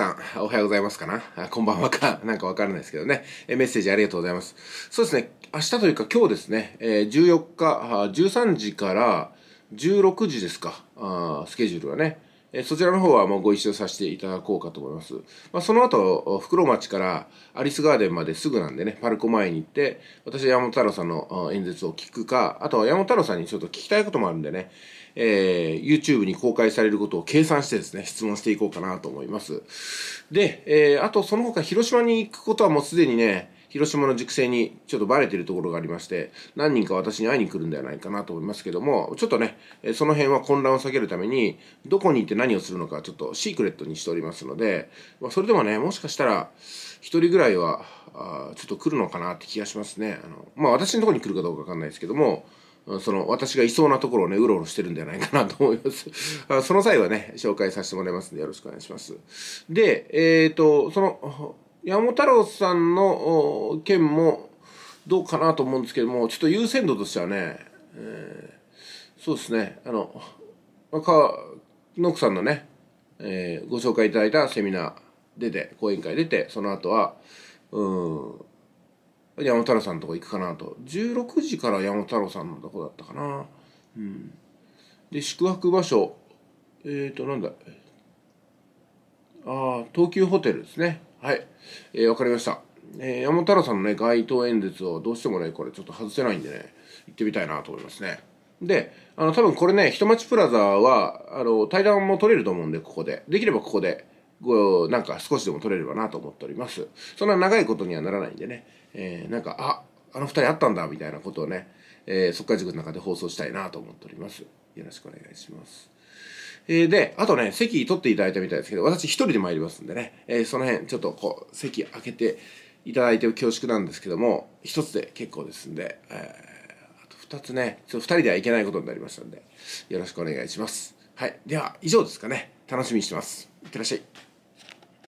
さん、おはようございますかなあこんばんはか、なんかわからないですけどね。えメッセージありがとうございます。そうですね、明日というか今日ですね、え14日、13時から16時ですか、あスケジュールはね。えそちらの方はもうご一緒させていただこうかと思います。まあ、その後、袋町からアリスガーデンまですぐなんでね、パルコ前に行って、私は山本太郎さんの演説を聞くか、あとは山本太郎さんにちょっと聞きたいこともあるんでね、えー、YouTube に公開されることを計算してですね、質問していこうかなと思います。で、えー、あとその他広島に行くことはもうすでにね、広島の塾生にちょっとバレてるところがありまして何人か私に会いに来るんではないかなと思いますけどもちょっとねその辺は混乱を避けるためにどこに行って何をするのかちょっとシークレットにしておりますので、まあ、それでもねもしかしたら1人ぐらいはあちょっと来るのかなって気がしますねあのまあ私のとこに来るかどうかわかんないですけどもその私がいそうなところをねうろうろしてるんじゃないかなと思いますその際はね紹介させてもらいますんでよろしくお願いしますでえっ、ー、とその山本太郎さんの件もどうかなと思うんですけども、ちょっと優先度としてはね、えー、そうですね、あの、川野さんのね、えー、ご紹介いただいたセミナー出て、講演会出て、その後は、うん、山本太郎さんのとこ行くかなと。16時から山本太郎さんのとこだったかな。うん。で、宿泊場所、えっ、ー、と、なんだ、ああ、東急ホテルですね。はい、えー、分かりました。えー、山太郎さんのね、街頭演説をどうしてもね、これちょっと外せないんでね、行ってみたいなと思いますね。で、あの、多分これね、人町プラザは、あの、対談も取れると思うんで、ここで。できればここで、ご、なんか少しでも取れればなと思っております。そんな長いことにはならないんでね、えー、なんか、あ、あの二人あったんだ、みたいなことをね、えー、速塾の中で放送したいなと思っております。よろしくお願いします。えー、で、あとね、席取っていただいたみたいですけど、私一人で参りますんでね、えー、その辺ちょっとこう、席開けていただいて恐縮なんですけども、一つで結構ですんで、えー、あと二つね、ちょっと二人ではいけないことになりましたんで、よろしくお願いします。はい。では、以上ですかね。楽しみにしてます。いってらっしゃい。